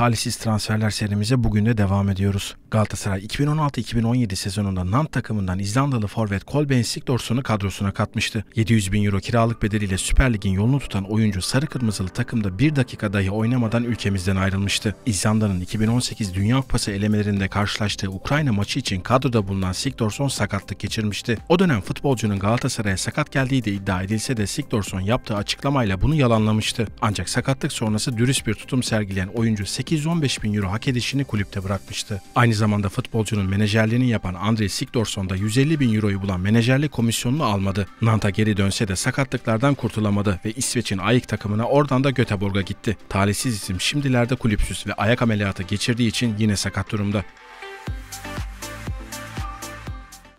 Talihsiz transferler serimize bugün de devam ediyoruz. Galatasaray 2016-2017 sezonunda Nant takımından İzlandalı forvet Kolben Sigdorsson'u kadrosuna katmıştı. 700 bin euro kiralık bedeliyle Süper Lig'in yolunu tutan oyuncu sarı kırmızılı takımda bir dakika dahi oynamadan ülkemizden ayrılmıştı. İzlanda'nın 2018 Dünya Kupası elemelerinde karşılaştığı Ukrayna maçı için kadroda bulunan Sigdorsson sakatlık geçirmişti. O dönem futbolcunun Galatasaray'a sakat geldiği de iddia edilse de Sigdorsson yaptığı açıklamayla bunu yalanlamıştı. Ancak sakatlık sonrası dürüst bir tutum sergileyen oyuncu 8 815 bin euro hak edişini kulüpte bırakmıştı. Aynı zamanda futbolcunun menajerliğini yapan Andre Sikdorson da 150 bin euroyu bulan menajerlik komisyonunu almadı. Nant'a geri dönse de sakatlıklardan kurtulamadı ve İsveç'in Ayık takımına oradan da Göteborg'a gitti. Talihsiz isim şimdilerde kulüpsüz ve ayak ameliyatı geçirdiği için yine sakat durumda.